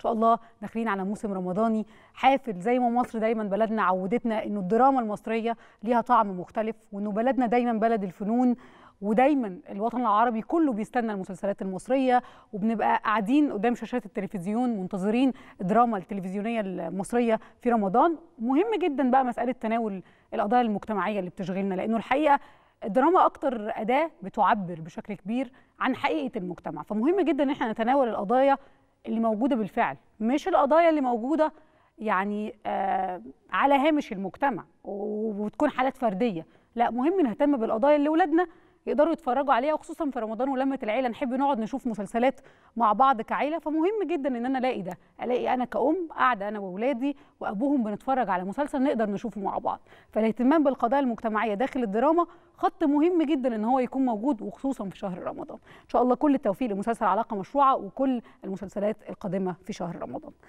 ان شاء الله داخلين على موسم رمضاني حافل زي ما مصر دايما بلدنا عودتنا انه الدراما المصريه ليها طعم مختلف وانه بلدنا دايما بلد الفنون ودايما الوطن العربي كله بيستنى المسلسلات المصريه وبنبقى قاعدين قدام شاشات التلفزيون منتظرين الدراما التلفزيونيه المصريه في رمضان مهم جدا بقى مساله تناول القضايا المجتمعيه اللي بتشغلنا لانه الحقيقه الدراما اكتر اداه بتعبر بشكل كبير عن حقيقه المجتمع فمهم جدا ان احنا نتناول القضايا اللي موجوده بالفعل مش القضايا اللي موجوده يعني آه على هامش المجتمع وتكون حالات فرديه لا مهم نهتم بالقضايا اللي ولادنا يقدروا يتفرجوا عليها وخصوصا في رمضان ولمه العيله نحب نقعد نشوف مسلسلات مع بعض كعيله فمهم جدا ان انا الاقي ده الاقي انا كأم قاعده انا واولادي وابوهم بنتفرج على مسلسل نقدر نشوفه مع بعض فالاهتمام بالقضايا المجتمعيه داخل الدراما خط مهم جدا ان هو يكون موجود وخصوصا في شهر رمضان ان شاء الله كل التوفيق لمسلسل علاقه مشروعه وكل المسلسلات القادمه في شهر رمضان